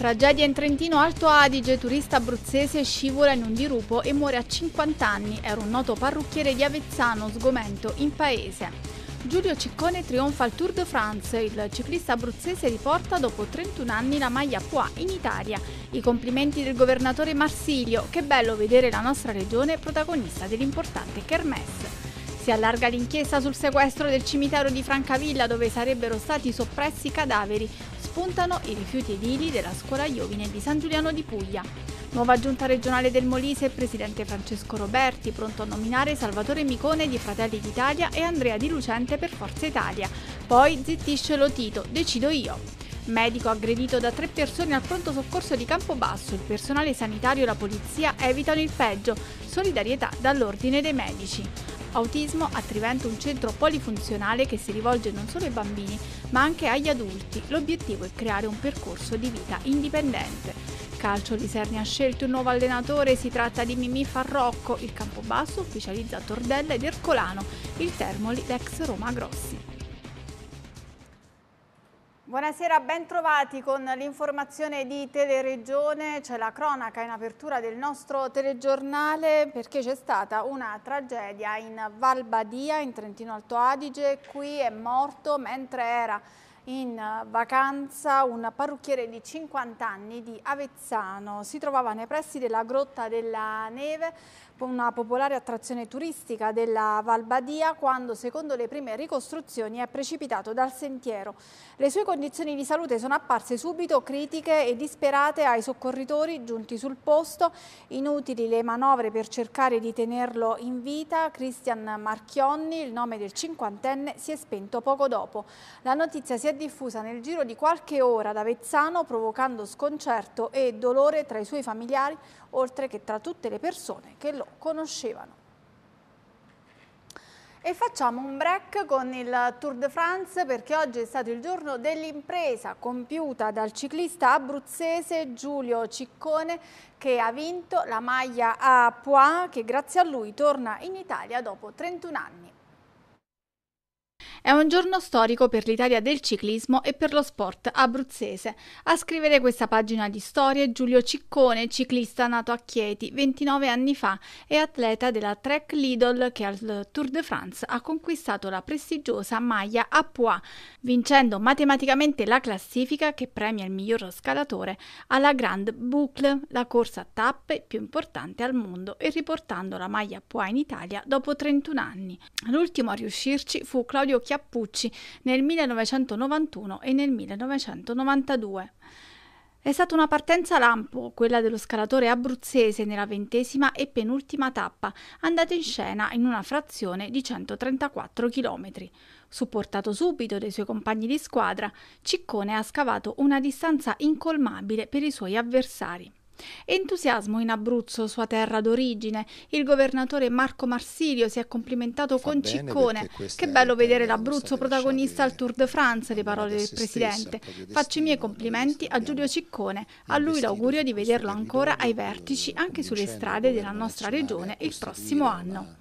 Tragedia in Trentino Alto Adige, turista abruzzese scivola in un dirupo e muore a 50 anni. Era un noto parrucchiere di Avezzano, sgomento in paese. Giulio Ciccone trionfa al Tour de France, il ciclista abruzzese riporta dopo 31 anni la maglia Poix in Italia. I complimenti del governatore Marsilio, che bello vedere la nostra regione protagonista dell'importante Kermesse. Si allarga l'inchiesta sul sequestro del cimitero di Francavilla dove sarebbero stati soppressi i cadaveri. Spuntano i rifiuti edili della scuola Iovine di San Giuliano di Puglia. Nuova giunta regionale del Molise, presidente Francesco Roberti, pronto a nominare Salvatore Micone di Fratelli d'Italia e Andrea Di Lucente per Forza Italia. Poi zittiscelo Tito, decido io. Medico aggredito da tre persone al pronto soccorso di Campobasso, il personale sanitario e la polizia evitano il peggio, solidarietà dall'ordine dei medici. Autismo a Trivento un centro polifunzionale che si rivolge non solo ai bambini ma anche agli adulti. L'obiettivo è creare un percorso di vita indipendente calcio Liserni ha scelto un nuovo allenatore, si tratta di Mimì Farrocco, il Campobasso ufficializza Tordella ed Ercolano, il Termoli l'ex Roma Grossi. Buonasera, ben trovati con l'informazione di Teleregione, c'è la cronaca in apertura del nostro telegiornale perché c'è stata una tragedia in Valbadia, in Trentino Alto Adige, qui è morto mentre era in vacanza un parrucchiere di 50 anni di Avezzano. Si trovava nei pressi della Grotta della Neve una popolare attrazione turistica della Valbadia quando, secondo le prime ricostruzioni, è precipitato dal sentiero. Le sue condizioni di salute sono apparse subito critiche e disperate ai soccorritori giunti sul posto, inutili le manovre per cercare di tenerlo in vita. Christian Marchionni, il nome del cinquantenne, si è spento poco dopo. La notizia si è diffusa nel giro di qualche ora da Vezzano provocando sconcerto e dolore tra i suoi familiari oltre che tra tutte le persone che lo conoscevano. E facciamo un break con il Tour de France perché oggi è stato il giorno dell'impresa compiuta dal ciclista abruzzese Giulio Ciccone che ha vinto la maglia a Poix che grazie a lui torna in Italia dopo 31 anni. È un giorno storico per l'Italia del ciclismo e per lo sport abruzzese. A scrivere questa pagina di storie Giulio Ciccone, ciclista nato a Chieti 29 anni fa e atleta della Trek Lidl che al Tour de France ha conquistato la prestigiosa maglia a Poix, vincendo matematicamente la classifica che premia il miglior scalatore alla Grande Boucle, la corsa a tappe più importante al mondo e riportando la maglia a Poix in Italia dopo 31 anni. L'ultimo a riuscirci fu Claudio Chiappa Cappucci nel 1991 e nel 1992. È stata una partenza lampo, quella dello scalatore abruzzese nella ventesima e penultima tappa, andata in scena in una frazione di 134 km. Supportato subito dai suoi compagni di squadra, Ciccone ha scavato una distanza incolmabile per i suoi avversari. Entusiasmo in Abruzzo, sua terra d'origine. Il governatore Marco Marsilio si è complimentato Fa con Ciccone. Che bello vedere l'Abruzzo protagonista al Tour de France, le parole del Presidente. Faccio i miei complimenti a Giulio Ciccone. A lui l'augurio di vederlo ancora ai vertici, anche sulle strade della nostra regione, il prossimo anno.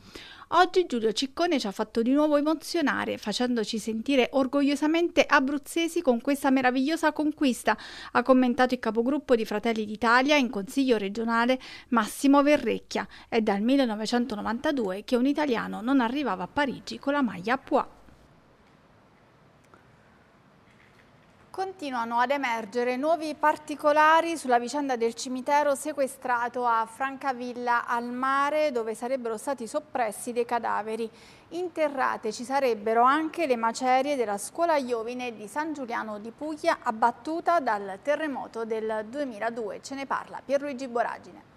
Oggi Giulio Ciccone ci ha fatto di nuovo emozionare facendoci sentire orgogliosamente abruzzesi con questa meravigliosa conquista, ha commentato il capogruppo di Fratelli d'Italia in Consiglio regionale Massimo Verrecchia. È dal 1992 che un italiano non arrivava a Parigi con la maglia a pois. Continuano ad emergere nuovi particolari sulla vicenda del cimitero sequestrato a Francavilla al mare dove sarebbero stati soppressi dei cadaveri. Interrate ci sarebbero anche le macerie della scuola Iovine di San Giuliano di Puglia abbattuta dal terremoto del 2002. Ce ne parla Pierluigi Boragine.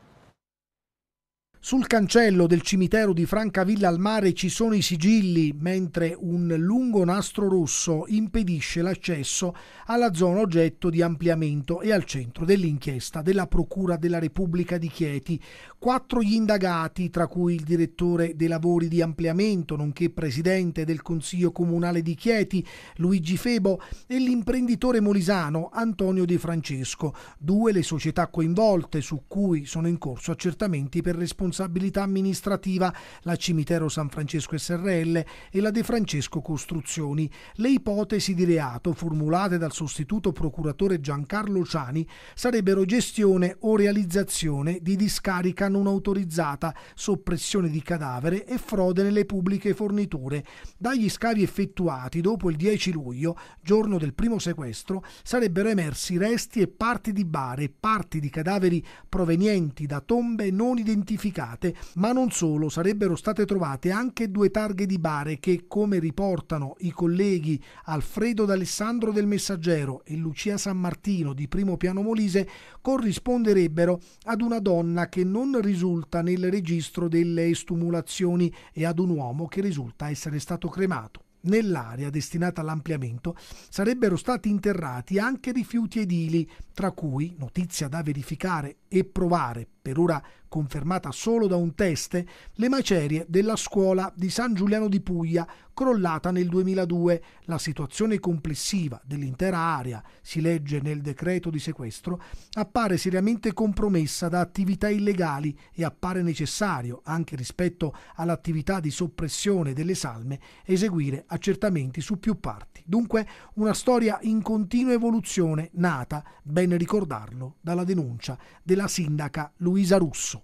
Sul cancello del cimitero di Francavilla al mare ci sono i sigilli, mentre un lungo nastro rosso impedisce l'accesso alla zona oggetto di ampliamento e al centro dell'inchiesta della Procura della Repubblica di Chieti. Quattro gli indagati, tra cui il direttore dei lavori di ampliamento, nonché presidente del Consiglio Comunale di Chieti, Luigi Febo, e l'imprenditore molisano Antonio De Francesco, due le società coinvolte su cui sono in corso accertamenti per responsabilità responsabilità amministrativa, la Cimitero San Francesco SRL e la De Francesco Costruzioni. Le ipotesi di reato formulate dal sostituto procuratore Giancarlo Ciani sarebbero gestione o realizzazione di discarica non autorizzata, soppressione di cadavere e frode nelle pubbliche forniture. Dagli scavi effettuati dopo il 10 luglio, giorno del primo sequestro, sarebbero emersi resti e parti di bare, e parti di cadaveri provenienti da tombe non identificate confiscate, ma non solo, sarebbero state trovate anche due targhe di bare che, come riportano i colleghi Alfredo D'Alessandro del Messaggero e Lucia San Martino di Primo Piano Molise, corrisponderebbero ad una donna che non risulta nel registro delle estumulazioni e ad un uomo che risulta essere stato cremato nell'area destinata all'ampliamento sarebbero stati interrati anche rifiuti edili, tra cui, notizia da verificare e provare, per ora confermata solo da un test, le macerie della scuola di San Giuliano di Puglia crollata nel 2002. La situazione complessiva dell'intera area, si legge nel decreto di sequestro, appare seriamente compromessa da attività illegali e appare necessario, anche rispetto all'attività di soppressione delle salme, eseguire accertamenti su più parti. Dunque una storia in continua evoluzione nata, bene ricordarlo, dalla denuncia della sindaca Luisa Russo.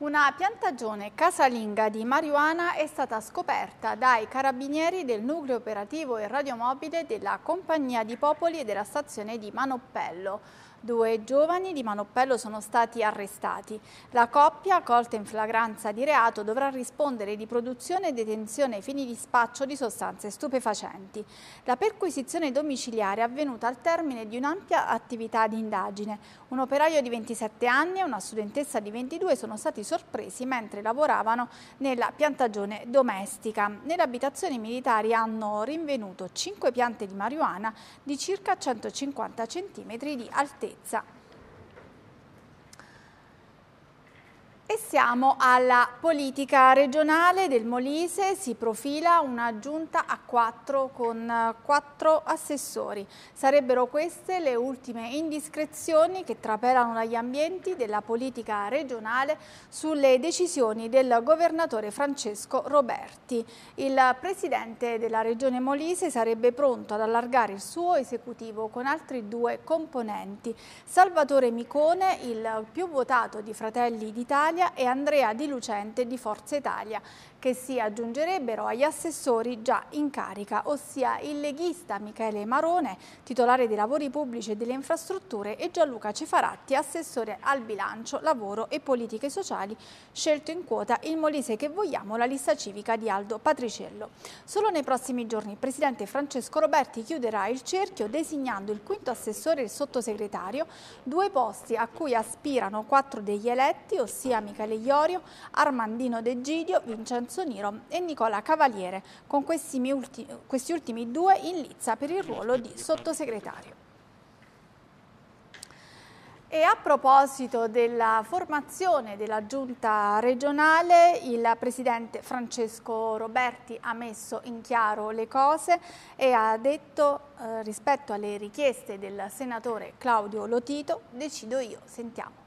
Una piantagione casalinga di marijuana è stata scoperta dai carabinieri del nucleo operativo e radiomobile della Compagnia di Popoli e della stazione di Manoppello. Due giovani di Manoppello sono stati arrestati. La coppia, colta in flagranza di reato, dovrà rispondere di produzione e detenzione ai fini di spaccio di sostanze stupefacenti. La perquisizione domiciliare è avvenuta al termine di un'ampia attività di indagine. Un operaio di 27 anni e una studentessa di 22 sono stati sorpresi mentre lavoravano nella piantagione domestica. Nelle abitazioni militari hanno rinvenuto 5 piante di marijuana di circa 150 cm di altezza 造。E siamo alla politica regionale del Molise, si profila una giunta a quattro con eh, quattro assessori. Sarebbero queste le ultime indiscrezioni che trapelano dagli ambienti della politica regionale sulle decisioni del governatore Francesco Roberti. Il presidente della regione Molise sarebbe pronto ad allargare il suo esecutivo con altri due componenti. Salvatore Micone, il più votato di Fratelli d'Italia, Italia e Andrea Di Lucente di Forza Italia che si aggiungerebbero agli assessori già in carica, ossia il leghista Michele Marone, titolare dei lavori pubblici e delle infrastrutture, e Gianluca Cefaratti, assessore al bilancio, lavoro e politiche sociali, scelto in quota il Molise che vogliamo, la lista civica di Aldo Patriciello. Solo nei prossimi giorni il presidente Francesco Roberti chiuderà il cerchio designando il quinto assessore e il sottosegretario, due posti a cui aspirano quattro degli eletti, ossia Michele Iorio, Armandino De Gidio, Vincenzo Niro e Nicola Cavaliere, con questi, ulti, questi ultimi due in lizza per il ruolo di sottosegretario. E a proposito della formazione della giunta regionale, il presidente Francesco Roberti ha messo in chiaro le cose e ha detto eh, rispetto alle richieste del senatore Claudio Lotito, decido io, sentiamo.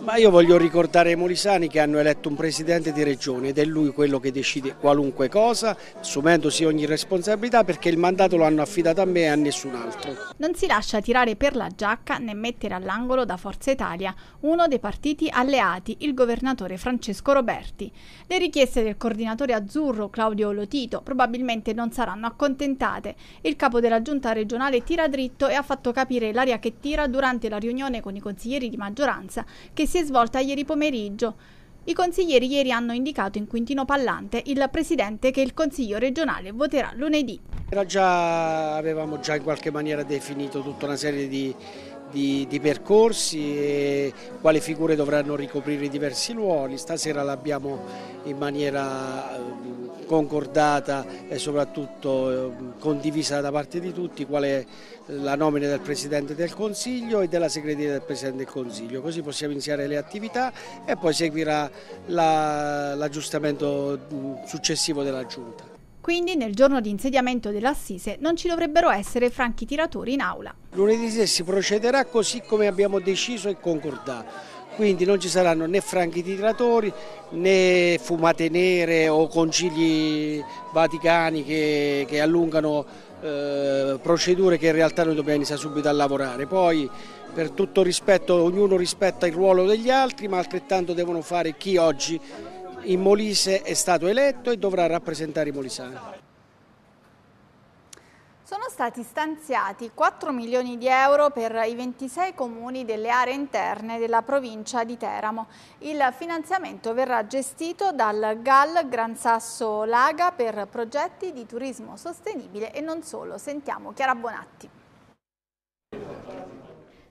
Ma io voglio ricordare i molisani che hanno eletto un presidente di regione ed è lui quello che decide qualunque cosa, assumendosi ogni responsabilità perché il mandato lo hanno affidato a me e a nessun altro. Non si lascia tirare per la giacca né mettere all'angolo da Forza Italia, uno dei partiti alleati, il governatore Francesco Roberti. Le richieste del coordinatore azzurro Claudio Lotito probabilmente non saranno accontentate. Il capo della giunta regionale tira dritto e ha fatto capire l'aria che tira durante la riunione con i consiglieri di maggioranza che si è svolta ieri pomeriggio. I consiglieri ieri hanno indicato in Quintino Pallante il presidente che il Consiglio regionale voterà lunedì. Era Già, avevamo già in qualche maniera definito tutta una serie di di, di percorsi e quali figure dovranno ricoprire i diversi ruoli. Stasera l'abbiamo in maniera ehm, concordata e soprattutto ehm, condivisa da parte di tutti qual è la nomina del Presidente del Consiglio e della Segreteria del Presidente del Consiglio. Così possiamo iniziare le attività e poi seguirà l'aggiustamento successivo della Giunta. Quindi nel giorno di insediamento dell'assise non ci dovrebbero essere franchi tiratori in aula. Lunedì sera si procederà così come abbiamo deciso e concordato quindi non ci saranno né franchi tiratori né fumate nere o concili vaticani che, che allungano eh, procedure che in realtà noi dobbiamo iniziare subito a lavorare. Poi per tutto rispetto ognuno rispetta il ruolo degli altri ma altrettanto devono fare chi oggi in Molise è stato eletto e dovrà rappresentare i molisani. Sono stati stanziati 4 milioni di euro per i 26 comuni delle aree interne della provincia di Teramo. Il finanziamento verrà gestito dal GAL Gran Sasso Laga per progetti di turismo sostenibile e non solo. Sentiamo Chiara Bonatti.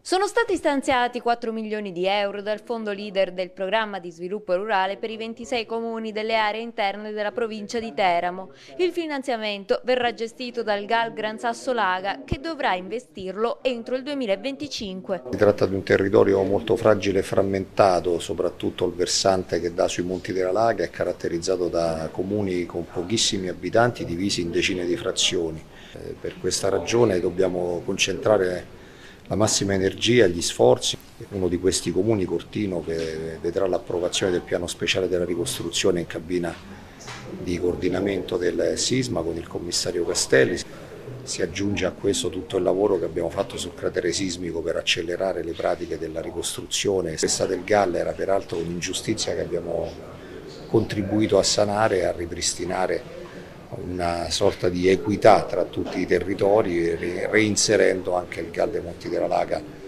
Sono stati stanziati 4 milioni di euro dal fondo leader del programma di sviluppo rurale per i 26 comuni delle aree interne della provincia di Teramo. Il finanziamento verrà gestito dal GAL Gran Sasso Laga che dovrà investirlo entro il 2025. Si tratta di un territorio molto fragile e frammentato, soprattutto il versante che dà sui monti della Laga è caratterizzato da comuni con pochissimi abitanti divisi in decine di frazioni. Eh, per questa ragione dobbiamo concentrare la massima energia e gli sforzi. Uno di questi comuni, Cortino, che vedrà l'approvazione del piano speciale della ricostruzione in cabina di coordinamento del sisma con il commissario Castelli. Si aggiunge a questo tutto il lavoro che abbiamo fatto sul cratere sismico per accelerare le pratiche della ricostruzione. Questa del Galla era peraltro un'ingiustizia che abbiamo contribuito a sanare e a ripristinare una sorta di equità tra tutti i territori, reinserendo anche il Gal dei Monti della Laga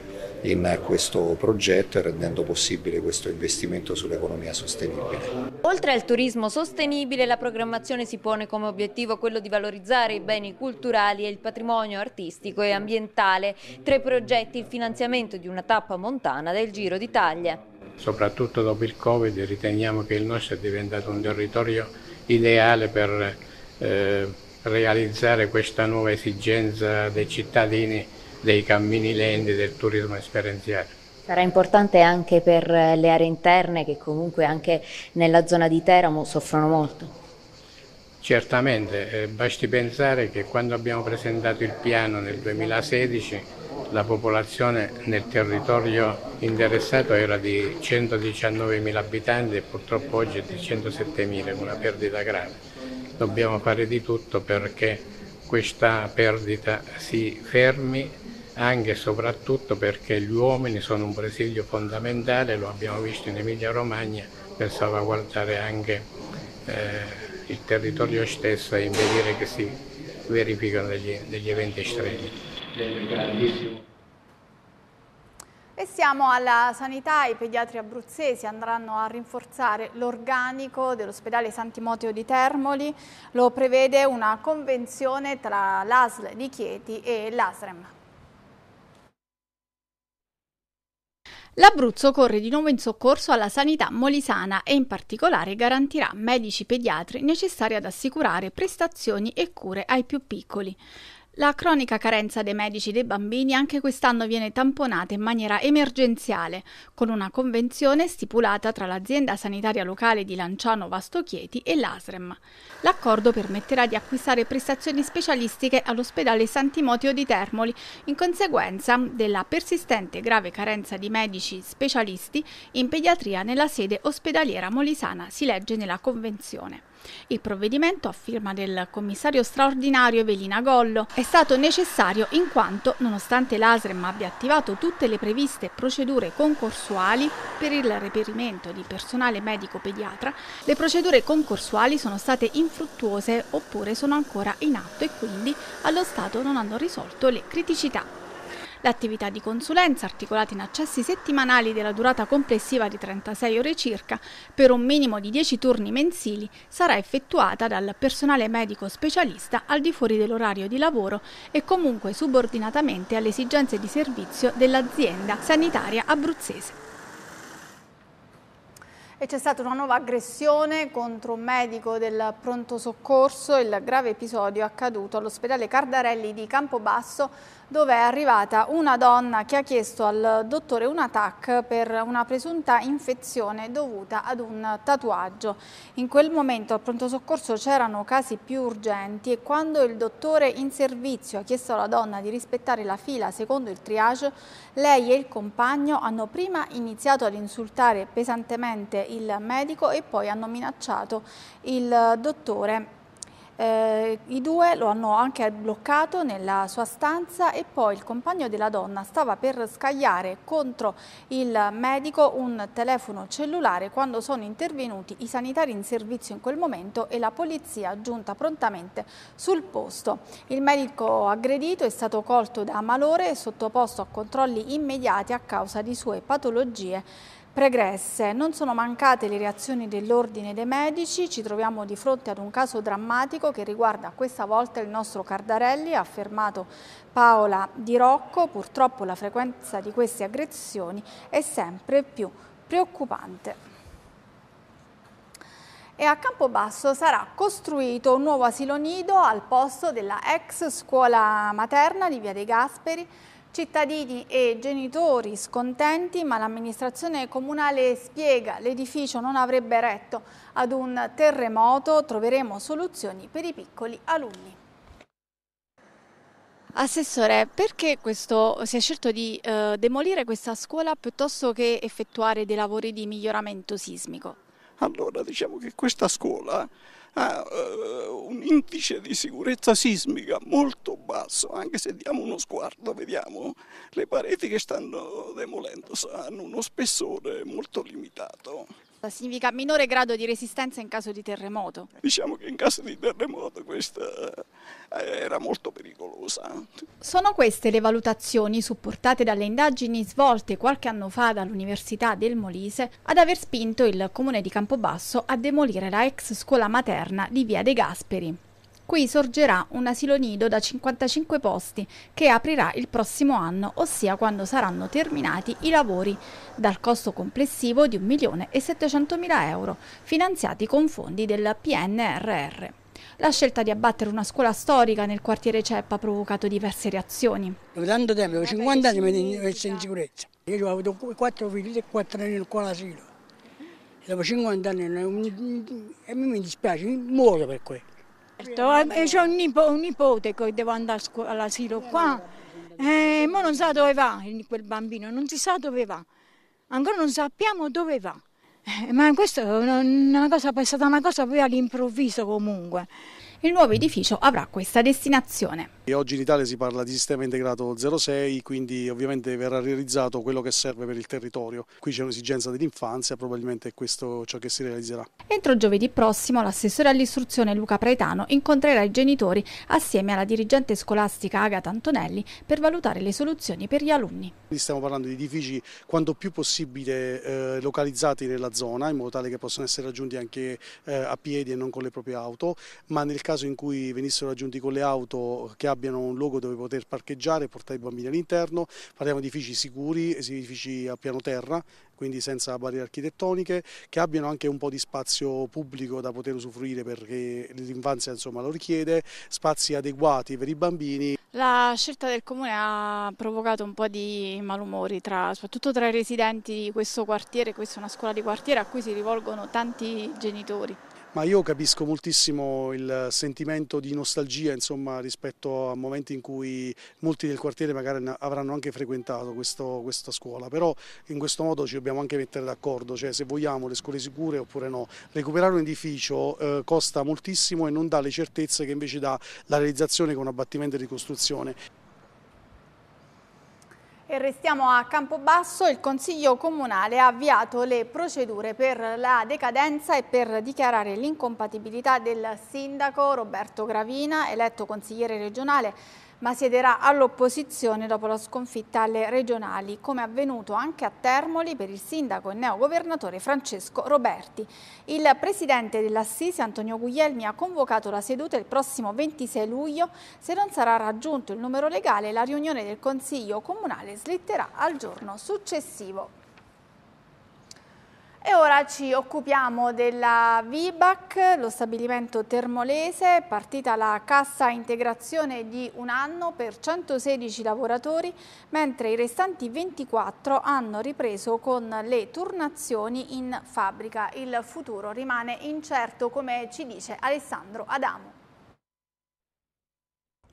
in questo progetto e rendendo possibile questo investimento sull'economia sostenibile. Oltre al turismo sostenibile, la programmazione si pone come obiettivo quello di valorizzare i beni culturali e il patrimonio artistico e ambientale. Tre progetti, il finanziamento di una tappa montana del Giro d'Italia. Soprattutto dopo il Covid riteniamo che il nostro è diventato un territorio ideale per eh, realizzare questa nuova esigenza dei cittadini dei cammini lenti del turismo esperienziale. Sarà importante anche per le aree interne che comunque anche nella zona di Teramo soffrono molto. Certamente, eh, basti pensare che quando abbiamo presentato il piano nel 2016 la popolazione nel territorio interessato era di 119.000 abitanti e purtroppo oggi è di 107.000, una perdita grave dobbiamo fare di tutto perché questa perdita si fermi anche e soprattutto perché gli uomini sono un presidio fondamentale, lo abbiamo visto in Emilia Romagna, per salvaguardare anche eh, il territorio stesso e impedire che si verificano degli, degli eventi estremi. E siamo alla sanità, i pediatri abruzzesi andranno a rinforzare l'organico dell'ospedale Santimoteo di Termoli, lo prevede una convenzione tra l'ASL di Chieti e l'ASREM. L'Abruzzo corre di nuovo in soccorso alla sanità molisana e in particolare garantirà medici pediatri necessari ad assicurare prestazioni e cure ai più piccoli. La cronica carenza dei medici dei bambini anche quest'anno viene tamponata in maniera emergenziale con una convenzione stipulata tra l'azienda sanitaria locale di Lanciano Vastochieti e l'ASREM. L'accordo permetterà di acquistare prestazioni specialistiche all'ospedale Santimotio di Termoli in conseguenza della persistente grave carenza di medici specialisti in pediatria nella sede ospedaliera molisana, si legge nella convenzione. Il provvedimento, a firma del commissario straordinario Evelina Gollo, è stato necessario in quanto, nonostante l'ASREM abbia attivato tutte le previste procedure concorsuali per il reperimento di personale medico-pediatra, le procedure concorsuali sono state infruttuose oppure sono ancora in atto e quindi allo Stato non hanno risolto le criticità. L'attività di consulenza, articolata in accessi settimanali della durata complessiva di 36 ore circa, per un minimo di 10 turni mensili, sarà effettuata dal personale medico specialista al di fuori dell'orario di lavoro e comunque subordinatamente alle esigenze di servizio dell'azienda sanitaria abruzzese e c'è stata una nuova aggressione contro un medico del pronto soccorso, il grave episodio accaduto all'ospedale Cardarelli di Campobasso dove è arrivata una donna che ha chiesto al dottore un TAC per una presunta infezione dovuta ad un tatuaggio. In quel momento al pronto soccorso c'erano casi più urgenti e quando il dottore in servizio ha chiesto alla donna di rispettare la fila secondo il triage, lei e il compagno hanno prima iniziato ad insultare pesantemente il medico e poi hanno minacciato il dottore eh, I due lo hanno anche bloccato nella sua stanza e poi il compagno della donna stava per scagliare contro il medico un telefono cellulare quando sono intervenuti i sanitari in servizio in quel momento e la polizia giunta prontamente sul posto. Il medico aggredito è stato colto da malore e sottoposto a controlli immediati a causa di sue patologie pregresse. Non sono mancate le reazioni dell'Ordine dei Medici, ci troviamo di fronte ad un caso drammatico che riguarda questa volta il nostro Cardarelli, ha affermato Paola Di Rocco. Purtroppo la frequenza di queste aggressioni è sempre più preoccupante e a Campobasso sarà costruito un nuovo asilo nido al posto della ex scuola materna di Via dei Gasperi Cittadini e genitori scontenti, ma l'amministrazione comunale spiega l'edificio non avrebbe retto ad un terremoto, troveremo soluzioni per i piccoli alunni. Assessore, perché questo, si è scelto di eh, demolire questa scuola piuttosto che effettuare dei lavori di miglioramento sismico? Allora, diciamo che questa scuola ha uh, eh, un indice di sicurezza sismica molto basso, anche se diamo uno sguardo, vediamo, le pareti che stanno demolendo hanno uno spessore molto limitato risposta significa minore grado di resistenza in caso di terremoto. Diciamo che in caso di terremoto questa eh, era molto pericolosa. Sono queste le valutazioni supportate dalle indagini svolte qualche anno fa dall'Università del Molise ad aver spinto il comune di Campobasso a demolire la ex scuola materna di Via De Gasperi. Qui sorgerà un asilo nido da 55 posti che aprirà il prossimo anno, ossia quando saranno terminati i lavori, dal costo complessivo di 1.700.000 euro, finanziati con fondi del PNRR. La scelta di abbattere una scuola storica nel quartiere Ceppa ha provocato diverse reazioni. Da tanto tempo, 50 anni mi messa in sicurezza. Io ho avuto 4 figli e 4 anni in scuola asilo. Dopo 50 anni e mi dispiace, muoio per questo certo, e eh, c'ho un, nipo, un, nipote che devo andare all'asilo qua, e eh, ma non sa dove va quel bambino, non si sa dove va, ancora non sappiamo dove va. Eh, ma questa è una cosa, è stata una cosa poi all'improvviso comunque. Il nuovo edificio avrà questa destinazione. E oggi in Italia si parla di sistema integrato 06, quindi ovviamente verrà realizzato quello che serve per il territorio. Qui c'è un'esigenza dell'infanzia, probabilmente è questo ciò che si realizzerà. Entro giovedì prossimo l'assessore all'istruzione Luca Praetano incontrerà i genitori assieme alla dirigente scolastica Agata Antonelli per valutare le soluzioni per gli alunni. Stiamo parlando di edifici quanto più possibile eh, localizzati nella zona in modo tale che possano essere raggiunti anche eh, a piedi e non con le proprie auto, ma nel caso in cui venissero raggiunti con le auto che abbiano un luogo dove poter parcheggiare e portare i bambini all'interno, parliamo di edifici sicuri, edifici a piano terra, quindi senza barriere architettoniche, che abbiano anche un po' di spazio pubblico da poter usufruire perché l'infanzia insomma, lo richiede, spazi adeguati per i bambini. La scelta del comune ha provocato un po' di malumori, tra, soprattutto tra i residenti di questo quartiere, questa è una scuola di quartiere a cui si rivolgono tanti genitori. Ma io capisco moltissimo il sentimento di nostalgia insomma, rispetto a momenti in cui molti del quartiere magari avranno anche frequentato questo, questa scuola, però in questo modo ci dobbiamo anche mettere d'accordo, cioè se vogliamo le scuole sicure oppure no. Recuperare un edificio eh, costa moltissimo e non dà le certezze che invece dà la realizzazione con abbattimento e ricostruzione. E restiamo a Campobasso, il Consiglio Comunale ha avviato le procedure per la decadenza e per dichiarare l'incompatibilità del sindaco Roberto Gravina, eletto consigliere regionale ma siederà all'opposizione dopo la sconfitta alle regionali, come è avvenuto anche a Termoli per il sindaco e neogovernatore Francesco Roberti. Il presidente dell'Assisi, Antonio Guglielmi, ha convocato la seduta il prossimo 26 luglio. Se non sarà raggiunto il numero legale, la riunione del Consiglio Comunale slitterà al giorno successivo. E ora ci occupiamo della VIBAC, lo stabilimento termolese, partita la cassa integrazione di un anno per 116 lavoratori, mentre i restanti 24 hanno ripreso con le turnazioni in fabbrica. Il futuro rimane incerto, come ci dice Alessandro Adamo.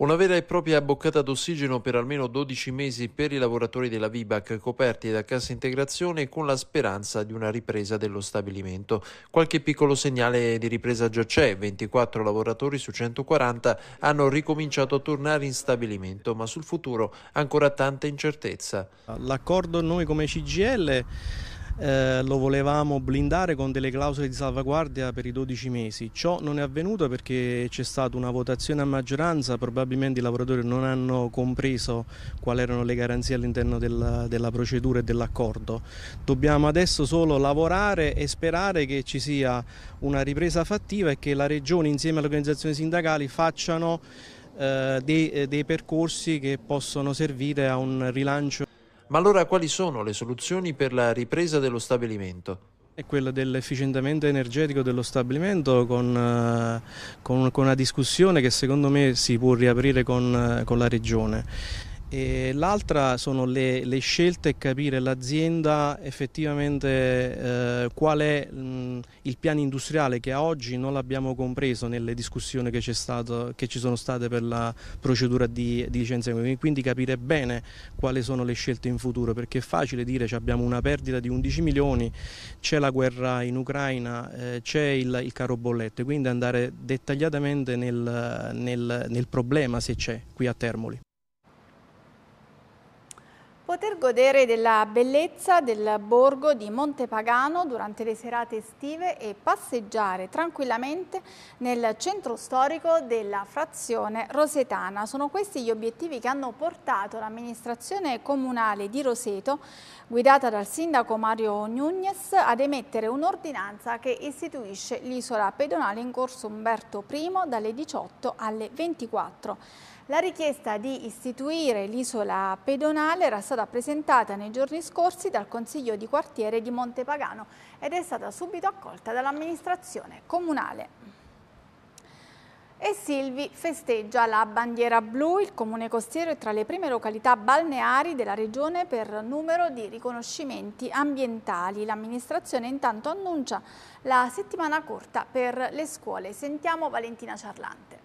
Una vera e propria boccata d'ossigeno per almeno 12 mesi per i lavoratori della Vibac coperti da cassa integrazione con la speranza di una ripresa dello stabilimento. Qualche piccolo segnale di ripresa già c'è, 24 lavoratori su 140 hanno ricominciato a tornare in stabilimento, ma sul futuro ancora tanta incertezza. L'accordo noi come CGL eh, lo volevamo blindare con delle clausole di salvaguardia per i 12 mesi. Ciò non è avvenuto perché c'è stata una votazione a maggioranza, probabilmente i lavoratori non hanno compreso quali erano le garanzie all'interno della, della procedura e dell'accordo. Dobbiamo adesso solo lavorare e sperare che ci sia una ripresa fattiva e che la Regione insieme alle organizzazioni sindacali facciano eh, dei, dei percorsi che possono servire a un rilancio. Ma allora quali sono le soluzioni per la ripresa dello stabilimento? è quella dell'efficientamento energetico dello stabilimento con, eh, con, con, una discussione che secondo me si può riaprire con, eh, con la Regione l'altra sono le, le, scelte e capire l'azienda effettivamente eh, qual è mh, mm, il piano industriale che a oggi non l'abbiamo compreso nelle discussioni che, stato, che, ci sono state per la procedura di, di licenziamento, quindi capire bene quali sono le scelte in futuro perché è facile dire cioè abbiamo una perdita di 11 milioni, c'è la guerra in Ucraina, eh, c'è il, il, caro bollette, quindi andare dettagliatamente nel, nel, nel problema se c'è qui a Termoli. Poter godere della bellezza del borgo di Montepagano durante le serate estive e passeggiare tranquillamente nel centro storico della frazione rosetana. Sono questi gli obiettivi che hanno portato l'amministrazione comunale di Roseto, guidata dal sindaco Mario Nunez, ad emettere un'ordinanza che istituisce l'isola pedonale in corso Umberto I dalle 18 alle 24. La richiesta di istituire l'isola pedonale era stata presentata nei giorni scorsi dal Consiglio di quartiere di Montepagano ed è stata subito accolta dall'amministrazione comunale. E Silvi festeggia la bandiera blu, il comune costiero è tra le prime località balneari della regione per numero di riconoscimenti ambientali. L'amministrazione intanto annuncia la settimana corta per le scuole. Sentiamo Valentina Ciarlante.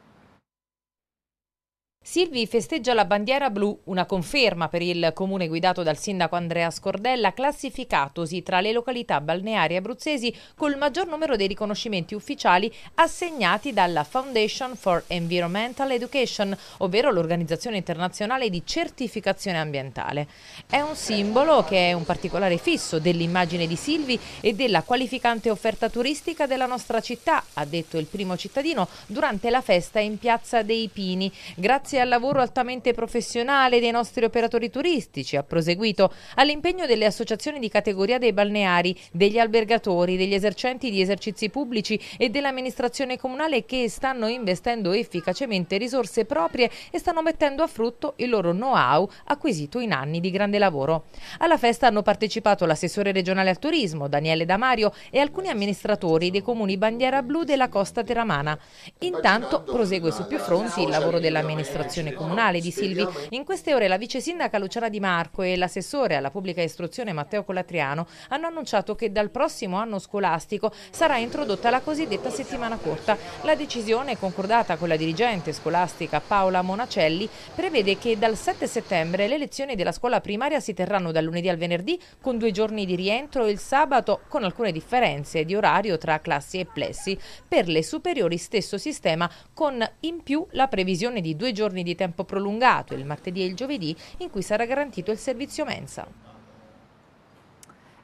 Silvi festeggia la bandiera blu, una conferma per il comune guidato dal sindaco Andrea Scordella, classificatosi tra le località balneari abruzzesi col maggior numero dei riconoscimenti ufficiali assegnati dalla Foundation for Environmental Education, ovvero l'organizzazione internazionale di certificazione ambientale. È un simbolo che è un particolare fisso dell'immagine di Silvi e della qualificante offerta turistica della nostra città, ha detto il primo cittadino durante la festa in piazza dei Pini. Grazie grazie al lavoro altamente professionale dei nostri operatori turistici, ha proseguito, all'impegno delle associazioni di categoria dei balneari, degli albergatori, degli esercenti di esercizi pubblici e dell'amministrazione comunale che stanno investendo efficacemente risorse proprie e stanno mettendo a frutto il loro know-how acquisito in anni di grande lavoro. Alla festa hanno partecipato l'assessore regionale al turismo, Daniele Damario, e alcuni amministratori dei comuni bandiera blu della costa teramana. Intanto prosegue su più fronti il lavoro dell'amministrazione amministrazione comunale di Silvi. In queste ore la vice sindaca Luciana Di Marco e l'assessore alla pubblica istruzione Matteo Colatriano hanno annunciato che dal prossimo anno scolastico sarà introdotta la cosiddetta settimana corta. La decisione concordata con la dirigente scolastica Paola Monacelli prevede che dal 7 settembre le lezioni della scuola primaria si terranno dal lunedì al venerdì con due giorni di rientro e il sabato con alcune differenze di orario tra classi e plessi. Per le superiori stesso sistema con in più la previsione di due giorni giorni di tempo prolungato, il martedì e il giovedì, in cui sarà garantito il servizio mensa.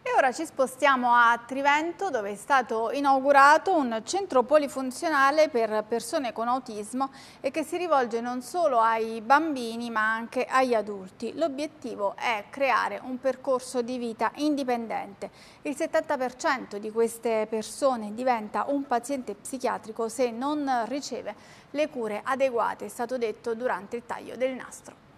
E ora ci spostiamo a Trivento dove è stato inaugurato un centro polifunzionale per persone con autismo e che si rivolge non solo ai bambini ma anche agli adulti. L'obiettivo è creare un percorso di vita indipendente. Il 70% di queste persone diventa un paziente psichiatrico se non riceve le cure adeguate, è stato detto durante il taglio del nastro.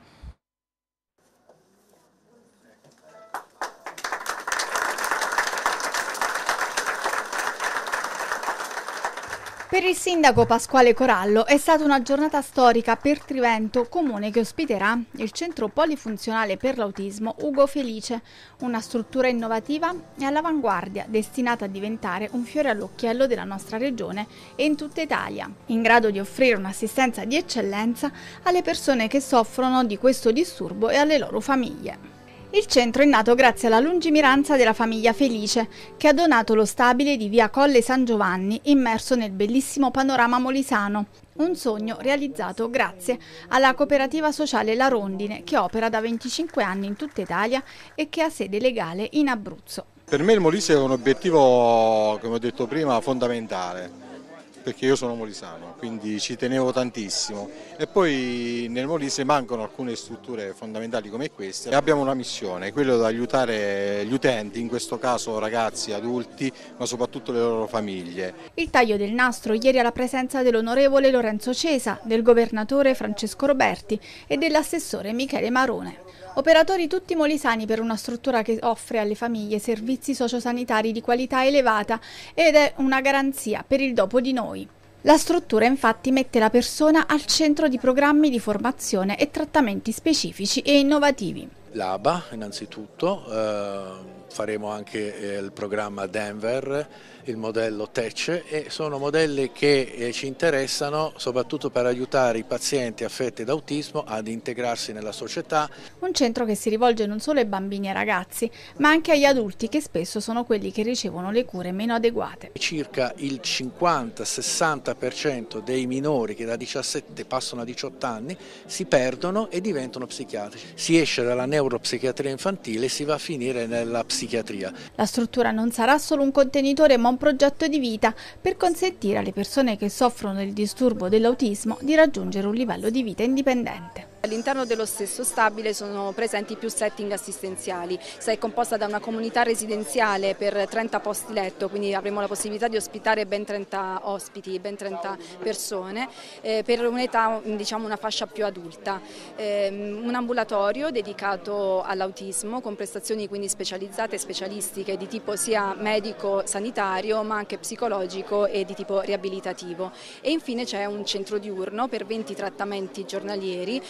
Per il sindaco Pasquale Corallo è stata una giornata storica per Trivento, comune che ospiterà il centro polifunzionale per l'autismo Ugo Felice, una struttura innovativa e all'avanguardia destinata a diventare un fiore all'occhiello della nostra regione e in tutta Italia, in grado di offrire un'assistenza di eccellenza alle persone che soffrono di questo disturbo e alle loro famiglie. Il centro è nato grazie alla lungimiranza della famiglia Felice, che ha donato lo stabile di via Colle San Giovanni, immerso nel bellissimo panorama molisano. Un sogno realizzato grazie alla cooperativa sociale La Rondine, che opera da 25 anni in tutta Italia e che ha sede legale in Abruzzo. Per me il Molise è un obiettivo, come ho detto prima, fondamentale perché io sono molisano, quindi ci tenevo tantissimo. E poi nel Molise mancano alcune strutture fondamentali come queste e abbiamo una missione, quella di aiutare gli utenti, in questo caso ragazzi, adulti, ma soprattutto le loro famiglie. Il taglio del nastro ieri alla presenza dell'onorevole Lorenzo Cesa, del governatore Francesco Roberti e dell'assessore Michele Marone. Operatori tutti molisani per una struttura che offre alle famiglie servizi sociosanitari di qualità elevata ed è una garanzia per il dopo di noi. La struttura infatti mette la persona al centro di programmi di formazione e trattamenti specifici e innovativi. L'ABA innanzitutto, eh, faremo anche eh, il programma Denver il modello TEC e sono modelli che eh, ci interessano soprattutto per aiutare i pazienti affetti da autismo ad integrarsi nella società. Un centro che si rivolge non solo ai bambini e ragazzi ma anche agli adulti che spesso sono quelli che ricevono le cure meno adeguate. Circa il 50-60% dei minori che da 17 passano a 18 anni si perdono e diventano psichiatrici. Si esce dalla neuropsichiatria infantile e si va a finire nella psichiatria. La struttura non sarà solo un contenitore ma un progetto di vita per consentire alle persone che soffrono del disturbo dell'autismo di raggiungere un livello di vita indipendente. All'interno dello stesso stabile sono presenti più setting assistenziali, essa è composta da una comunità residenziale per 30 posti letto, quindi avremo la possibilità di ospitare ben 30 ospiti, ben 30 persone, eh, per un'età, diciamo una fascia più adulta. Eh, un ambulatorio dedicato all'autismo con prestazioni quindi specializzate e specialistiche di tipo sia medico-sanitario ma anche psicologico e di tipo riabilitativo. E infine c'è un centro diurno per 20 trattamenti giornalieri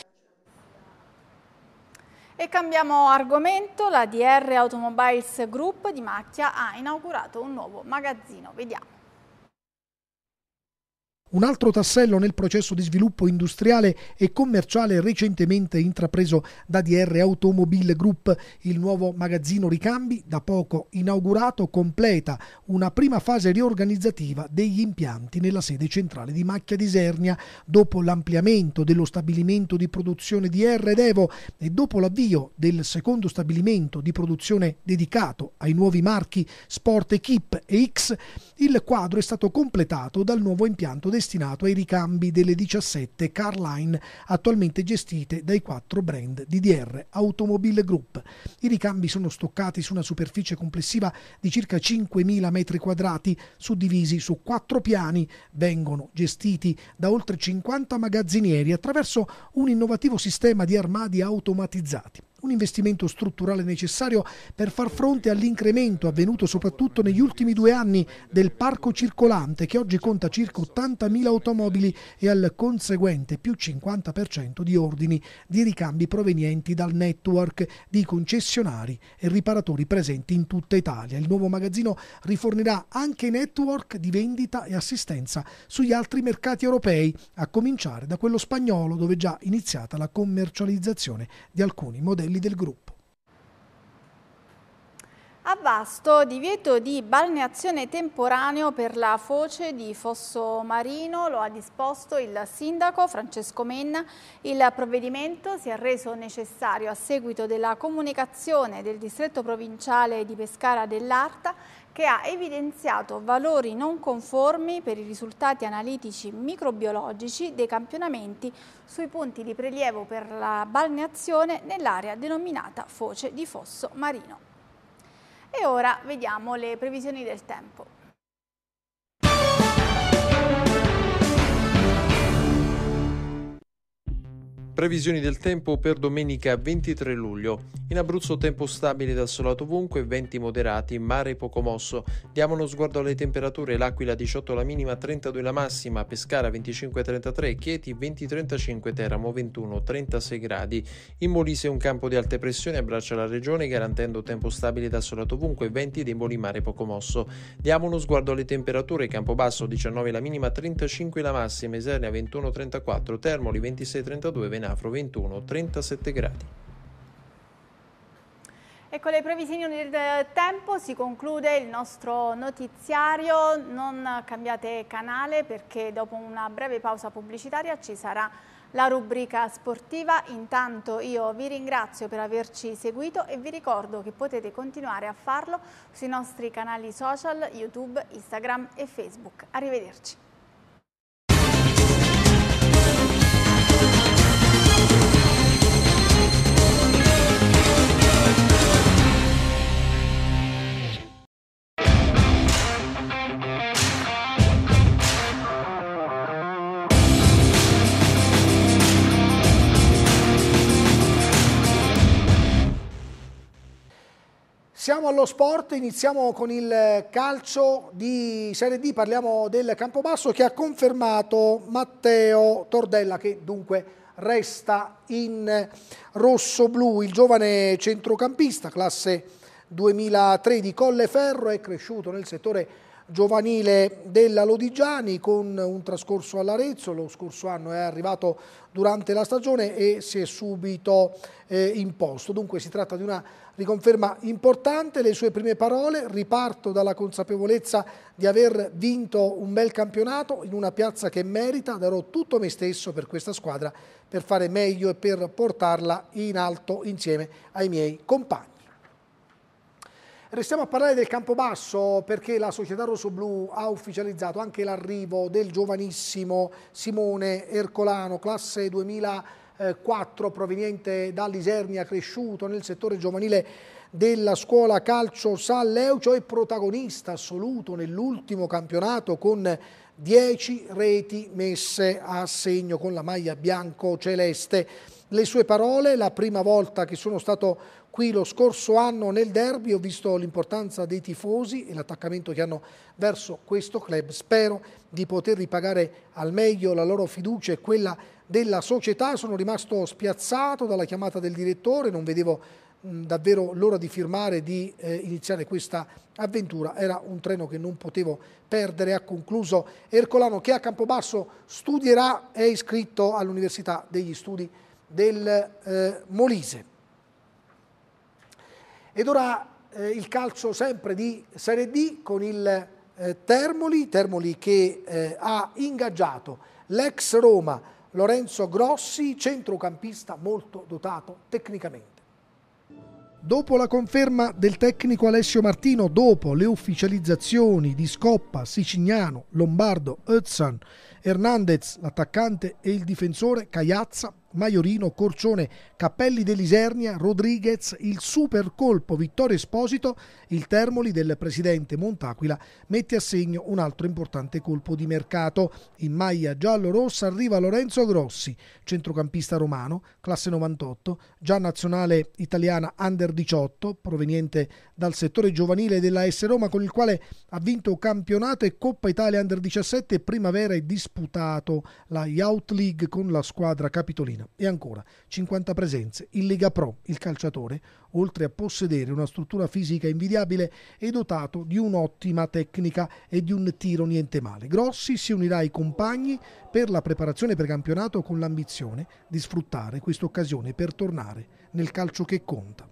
e cambiamo argomento, la DR Automobiles Group di Macchia ha inaugurato un nuovo magazzino, vediamo un altro tassello nel processo di sviluppo industriale e commerciale recentemente intrapreso da DR Automobile Group. Il nuovo magazzino Ricambi, da poco inaugurato, completa una prima fase riorganizzativa degli impianti nella sede centrale di Macchia di Sernia. Dopo l'ampliamento dello stabilimento di produzione di R Devo e dopo l'avvio del secondo stabilimento di produzione dedicato ai nuovi marchi Sport Equip e X, il quadro è stato completato dal nuovo impianto destinato destinato ai ricambi delle 17 car line attualmente gestite dai quattro brand DDR Automobile Group. I ricambi sono stoccati su una superficie complessiva di circa 5.000 metri quadrati, suddivisi su quattro piani, vengono gestiti da oltre 50 magazzinieri attraverso un innovativo sistema di armadi automatizzati un investimento strutturale necessario per far fronte all'incremento avvenuto soprattutto negli ultimi due anni del parco circolante che oggi conta circa 80.000 automobili e al conseguente più 50% di ordini di ricambi provenienti dal network di concessionari e riparatori presenti in tutta Italia. Il nuovo magazzino rifornirà anche network di vendita e assistenza sugli altri mercati europei, a cominciare da quello spagnolo dove è già iniziata la commercializzazione di alcuni modelli quelli del gruppo. A Vasto, divieto di balneazione temporaneo per la foce di Fosso Marino, lo ha disposto il sindaco Francesco Menna. Il provvedimento si è reso necessario a seguito della comunicazione del distretto provinciale di Pescara dell'Arta che ha evidenziato valori non conformi per i risultati analitici microbiologici dei campionamenti sui punti di prelievo per la balneazione nell'area denominata foce di fosso marino. E ora vediamo le previsioni del tempo. Previsioni del tempo per domenica 23 luglio. In Abruzzo tempo stabile dal solato ovunque, venti moderati, mare poco mosso. Diamo uno sguardo alle temperature, l'Aquila 18 la minima, 32 la massima, Pescara 25-33, Chieti 20-35, Teramo 21-36 gradi. In Molise un campo di alte pressioni abbraccia la regione garantendo tempo stabile dal solato ovunque, venti deboli, mare poco mosso. Diamo uno sguardo alle temperature, campo basso 19 la minima, 35 la massima, Esernia 21-34, Termoli 26-32, Menafro 21, 37 gradi. E con le previsioni del tempo si conclude il nostro notiziario, non cambiate canale perché dopo una breve pausa pubblicitaria ci sarà la rubrica sportiva. Intanto io vi ringrazio per averci seguito e vi ricordo che potete continuare a farlo sui nostri canali social, YouTube, Instagram e Facebook. Arrivederci. Siamo allo sport, iniziamo con il calcio di Serie D, parliamo del Campobasso che ha confermato Matteo Tordella che dunque resta in rosso-blu, il giovane centrocampista classe 2003 di Colleferro è cresciuto nel settore giovanile della Lodigiani con un trascorso all'Arezzo, lo scorso anno è arrivato durante la stagione e si è subito eh, imposto. Dunque si tratta di una riconferma importante, le sue prime parole, riparto dalla consapevolezza di aver vinto un bel campionato in una piazza che merita, darò tutto me stesso per questa squadra per fare meglio e per portarla in alto insieme ai miei compagni. Restiamo a parlare del campo basso perché la società rossoblù ha ufficializzato anche l'arrivo del giovanissimo Simone Ercolano, classe 2004, proveniente dall'Isernia, cresciuto nel settore giovanile della scuola calcio San Leucio e protagonista assoluto nell'ultimo campionato con 10 reti messe a segno con la maglia bianco-celeste. Le sue parole, la prima volta che sono stato Qui lo scorso anno nel derby ho visto l'importanza dei tifosi e l'attaccamento che hanno verso questo club. Spero di poter ripagare al meglio la loro fiducia e quella della società. Sono rimasto spiazzato dalla chiamata del direttore, non vedevo davvero l'ora di firmare, di eh, iniziare questa avventura. Era un treno che non potevo perdere, ha concluso Ercolano che a Campobasso studierà, è iscritto all'Università degli Studi del eh, Molise. Ed ora eh, il calcio sempre di Serie D con il eh, Termoli, Termoli che eh, ha ingaggiato l'ex Roma Lorenzo Grossi, centrocampista molto dotato tecnicamente. Dopo la conferma del tecnico Alessio Martino, dopo le ufficializzazioni di Scoppa, Sicignano, Lombardo, Özan, Hernandez, l'attaccante e il difensore, Cagliazza, Maiorino, Corcione, Cappelli dell'Isernia, Rodriguez, il super colpo Vittorio Esposito, il Termoli del presidente Montaquila mette a segno un altro importante colpo di mercato. In maglia giallo-rossa arriva Lorenzo Grossi, centrocampista romano, classe 98, già nazionale italiana under 18, proveniente dal settore giovanile della S Roma con il quale ha vinto campionato e Coppa Italia under 17 primavera e disputato la Youth League con la squadra capitolina. E ancora 50 presenze presenze in Lega Pro. Il calciatore, oltre a possedere una struttura fisica invidiabile, è dotato di un'ottima tecnica e di un tiro niente male. Grossi si unirà ai compagni per la preparazione per campionato con l'ambizione di sfruttare questa occasione per tornare nel calcio che conta.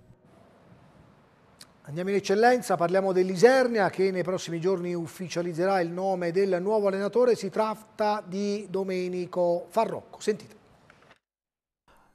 Andiamo in eccellenza, parliamo dell'Isernia che nei prossimi giorni ufficializzerà il nome del nuovo allenatore, si tratta di Domenico Farrocco. Sentite.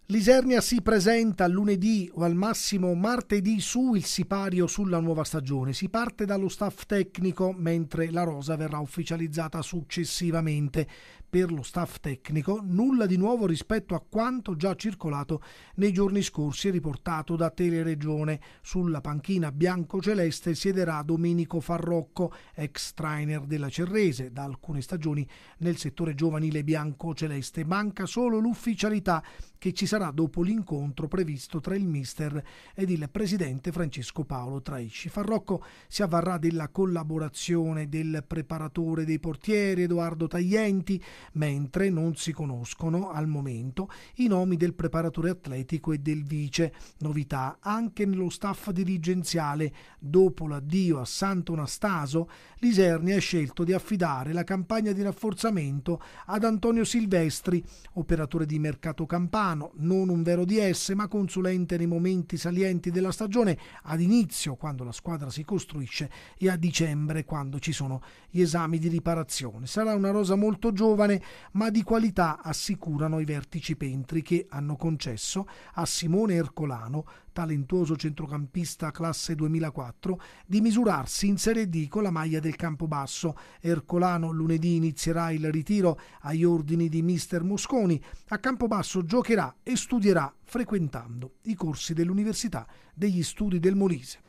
Lisernia si presenta lunedì o al massimo martedì su il sipario sulla nuova stagione. Si parte dallo staff tecnico mentre la rosa verrà ufficializzata successivamente per lo staff tecnico, nulla di nuovo rispetto a quanto già circolato nei giorni scorsi e riportato da Teleregione. Sulla panchina biancoceleste siederà Domenico Farrocco, ex trainer della Cerrese, da alcune stagioni nel settore giovanile biancoceleste. Manca solo l'ufficialità che ci sarà dopo l'incontro previsto tra il mister ed il presidente Francesco Paolo Traisci. Farrocco si avvarrà della collaborazione del preparatore dei portieri Edoardo Taglienti, mentre non si conoscono al momento i nomi del preparatore atletico e del vice. Novità anche nello staff dirigenziale. Dopo l'addio a Santo Sant'Onastaso, Liserni ha scelto di affidare la campagna di rafforzamento ad Antonio Silvestri, operatore di mercato campano, non un vero DS ma consulente nei momenti salienti della stagione, ad inizio quando la squadra si costruisce e a dicembre quando ci sono gli esami di riparazione. Sarà una rosa molto giovane giovane, ma di qualità assicurano i vertici Pentri che hanno concesso a Simone Ercolano, talentuoso centrocampista classe 2004, di misurarsi in Serie D con la maglia del Campobasso. Ercolano lunedì inizierà il ritiro agli ordini di mister Mosconi. A Campobasso giocherà e studierà frequentando i corsi dell'Università degli Studi del Molise.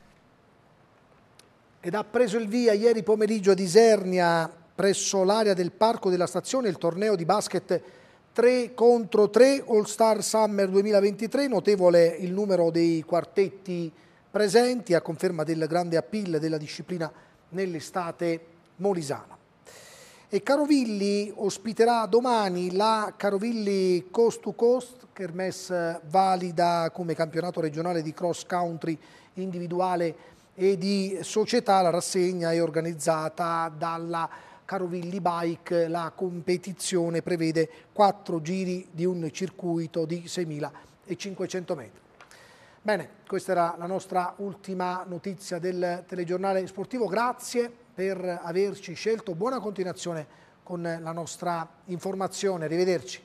Ed ha preso il via ieri pomeriggio ad Isernia presso l'area del parco della stazione il torneo di basket 3 contro 3 All Star Summer 2023, notevole il numero dei quartetti presenti a conferma del grande appeal della disciplina nell'estate molisana. E Carovilli ospiterà domani la Carovilli Coast to Coast, kermesse valida come campionato regionale di cross country individuale e di società, la rassegna è organizzata dalla Carovilli Bike la competizione prevede quattro giri di un circuito di 6.500 metri. Bene, questa era la nostra ultima notizia del telegiornale sportivo. Grazie per averci scelto. Buona continuazione con la nostra informazione. Arrivederci.